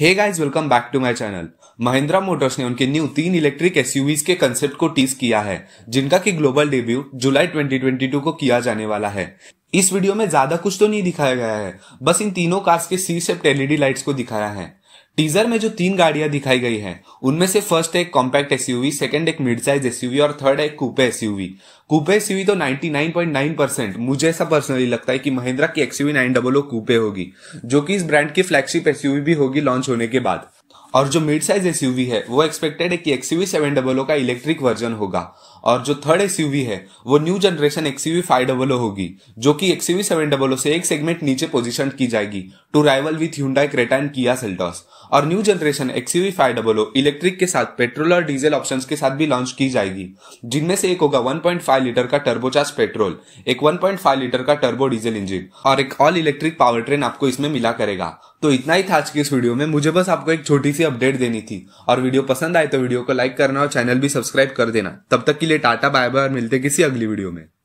hey guys welcome back to my channel Mahindra Motors ने उनके new तीन इलेक्ट्रिक एसयूवीज के कंसेप्ट को टीज किया है जिनका की ग्लोबल डेब्यू जुलाई 2022 को किया जाने वाला है इस वीडियो में ज्यादा कुछ तो नहीं दिखाया गया है बस इन तीनों कार्स के सी सेप्ट एलईडी लाइट्स को दिखाया है टीजर में जो तीन गाड़ियां दिखाई गई हैं उनमें से फर्स्ट एक कॉम्पैक्ट एसयूवी सेकंड एक मिड साइज एसयूवी और थर्ड एक कूपे एसयूवी कूपे एसयूवी तो 99.9 परसेंट मुझे ऐसा पर्सनली लगता है कि महिंद्रा की XUV nine double O coupe होगी जो कि इस ब्रांड की फ्लैगशिप एसयूवी भी होगी लॉन्च होने के बाद और जो मिड साइज एस है वो एक्सपेक्टेड है कि एक्स एक्सयूवी सेवन डबल का इलेक्ट्रिक वर्जन होगा और जो थर्ड एस है वो new generation X XUV five double होगी जो कि एक्स एक्सयूवी सेवन डबल से एक सेगमेंट नीचे पोजिशन की जाएगी to rival with Hyundai Creta and Kia Seltos और new generation X XUV five double electric के साथ पेट्रोल और डीजल ऑप्शन के साथ भी लॉन्च की जाएगी जिनमें से एक होगा वन पॉइंट फाइव लीटर का टर्बोचार्ज पेट्रोल एक वन पॉइंट फाइव लीटर का टर्बो डीजल इंजिन और एक ऑल इलेक्ट्रिक पावर ट्रेन आपको इसमें मिला करेगा तो इतना ही था आज की इस वीडियो में मुझे बस आपको एक छोटी सी अपडेट देनी थी और वीडियो पसंद आए तो वीडियो को लाइक करना और चैनल भी सब्सक्राइब कर देना तब तक के लिए टाटा बाय बाय और मिलते किसी अगली वीडियो में